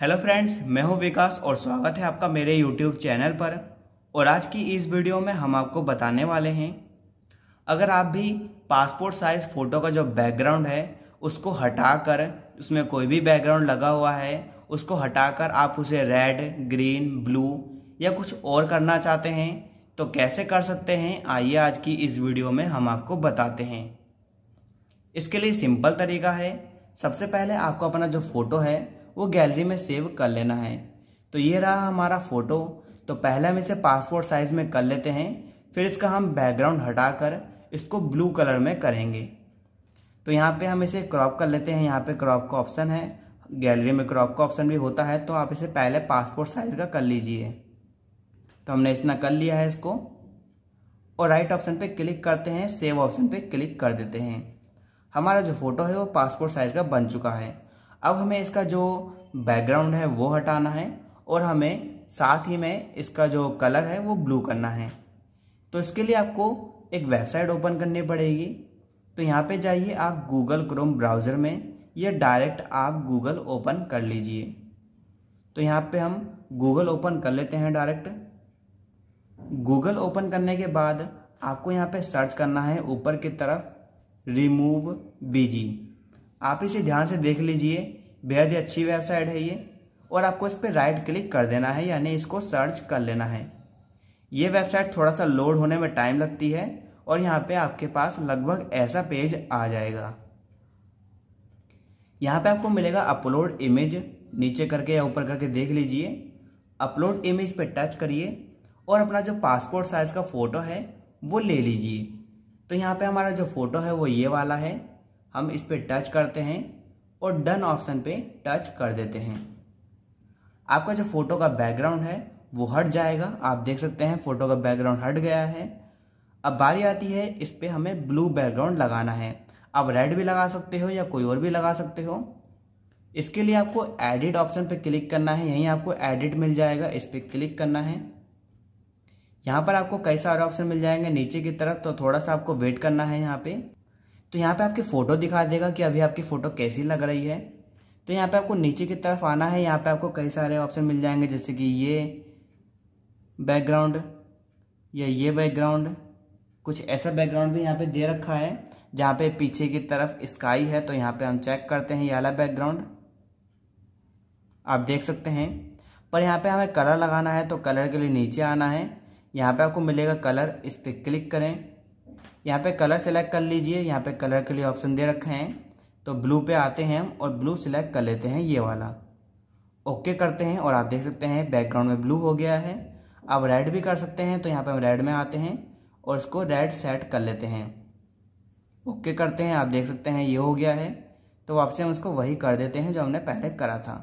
hello friends मैं हूं विकास और स्वागत है आपका मेरे यूट्यूब चैनल पर और आज की इस वीडियो में हम आपको बताने वाले हैं अगर आप भी पासपोर्ट साइज़ फ़ोटो का जो बैकग्राउंड है उसको हटाकर उसमें कोई भी बैकग्राउंड लगा हुआ है उसको हटाकर आप उसे रेड ग्रीन ब्लू या कुछ और करना चाहते हैं तो कैसे कर सकते हैं आइए आज की इस वीडियो में हम आपको बताते हैं इसके लिए सिंपल तरीका है सबसे पहले आपको अपना जो फ़ोटो है वो गैलरी में सेव कर लेना है तो ये रहा हमारा फ़ोटो तो पहले हम इसे पासपोर्ट साइज़ में कर लेते हैं फिर इसका हम बैकग्राउंड हटाकर इसको ब्लू कलर में करेंगे तो यहाँ पे हम इसे क्रॉप कर लेते हैं यहाँ पे क्रॉप का ऑप्शन है गैलरी में क्रॉप का ऑप्शन भी होता है तो आप इसे पहले पासपोर्ट साइज़ का कर लीजिए तो हमने इतना कर लिया है इसको और राइट ऑप्शन पे क्लिक करते हैं सेव ऑप्शन पे क्लिक कर देते हैं हमारा जो फ़ोटो है वो पासपोर्ट साइज़ का बन चुका है अब हमें इसका जो बैकग्राउंड है वो हटाना है और हमें साथ ही में इसका जो कलर है वो ब्लू करना है तो इसके लिए आपको एक वेबसाइट ओपन करनी पड़ेगी तो यहाँ पे जाइए आप गूगल क्रोम ब्राउज़र में या डायरेक्ट आप गूगल ओपन कर लीजिए तो यहाँ पे हम गूगल ओपन कर लेते हैं डायरेक्ट गूगल ओपन करने के बाद आपको यहाँ पे सर्च करना है ऊपर की तरफ रिमूव बीजी आप इसे ध्यान से देख लीजिए बेहद ही अच्छी वेबसाइट है ये और आपको इस पर राइट क्लिक कर देना है यानी इसको सर्च कर लेना है ये वेबसाइट थोड़ा सा लोड होने में टाइम लगती है और यहाँ पे आपके पास लगभग ऐसा पेज आ जाएगा यहाँ पे आपको मिलेगा अपलोड इमेज नीचे करके या ऊपर करके देख लीजिए अपलोड इमेज पे टच करिए और अपना जो पासपोर्ट साइज़ का फ़ोटो है वो ले लीजिए तो यहाँ पे हमारा जो फ़ोटो है वो ये वाला है हम इस पर टच करते हैं और डन ऑप्शन पे टच कर देते हैं आपका जो फ़ोटो का बैकग्राउंड है वो हट जाएगा आप देख सकते हैं फ़ोटो का बैकग्राउंड हट गया है अब बारी आती है इस पर हमें ब्लू बैकग्राउंड लगाना है आप रेड भी लगा सकते हो या कोई और भी लगा सकते हो इसके लिए आपको एडिट ऑप्शन पर क्लिक करना है यहीं आपको एडिट मिल जाएगा इस पर क्लिक करना है यहाँ पर आपको कई सारे ऑप्शन मिल जाएंगे नीचे की तरफ तो थोड़ा सा आपको वेट करना है यहाँ पे तो यहाँ पे आपकी फ़ोटो दिखा देगा कि अभी आपकी फ़ोटो कैसी लग रही है तो यहाँ पे आपको नीचे की तरफ आना है यहाँ पे आपको कई सारे ऑप्शन मिल जाएंगे जैसे कि ये बैकग्राउंड या ये बैकग्राउंड कुछ ऐसा बैकग्राउंड भी यहाँ पे दे रखा है जहाँ पे पीछे की तरफ स्काई है तो यहाँ पे हम चेक करते हैं ये वाला बैकग्राउंड आप देख सकते हैं पर यहाँ पे हमें कलर लगाना है तो कलर के लिए नीचे आना है यहाँ पे आपको मिलेगा कलर इस पर क्लिक करें यहाँ पे कलर सेलेक्ट कर लीजिए यहाँ पे कलर के लिए ऑप्शन दे रखे हैं तो ब्लू पे आते हैं हम और ब्लू सिलेक्ट कर लेते हैं ये वाला ओके करते हैं और आप देख सकते हैं बैकग्राउंड में ब्लू हो गया है आप रेड भी कर सकते हैं तो यहाँ पे हम रेड में आते हैं और इसको रेड सेट कर लेते हैं ओके करते हैं आप देख सकते हैं ये हो गया है तो वापस हम उसको वही कर देते हैं जो हमने पहले करा था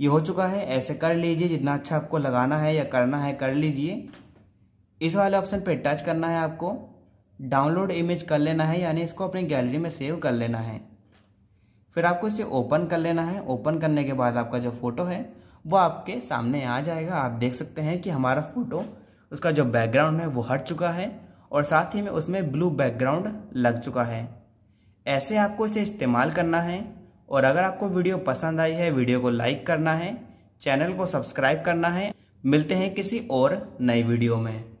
ये हो चुका है ऐसे कर लीजिए जितना अच्छा आपको लगाना है या करना है कर लीजिए इस वाले ऑप्शन पे टच करना है आपको डाउनलोड इमेज कर लेना है यानी इसको अपनी गैलरी में सेव कर लेना है फिर आपको इसे ओपन कर लेना है ओपन करने के बाद आपका जो फ़ोटो है वो आपके सामने आ जाएगा आप देख सकते हैं कि हमारा फ़ोटो उसका जो बैकग्राउंड है वो हट चुका है और साथ ही में उसमें ब्लू बैकग्राउंड लग चुका है ऐसे आपको इसे इस्तेमाल करना है और अगर आपको वीडियो पसंद आई है वीडियो को लाइक करना है चैनल को सब्सक्राइब करना है मिलते हैं किसी और नई वीडियो में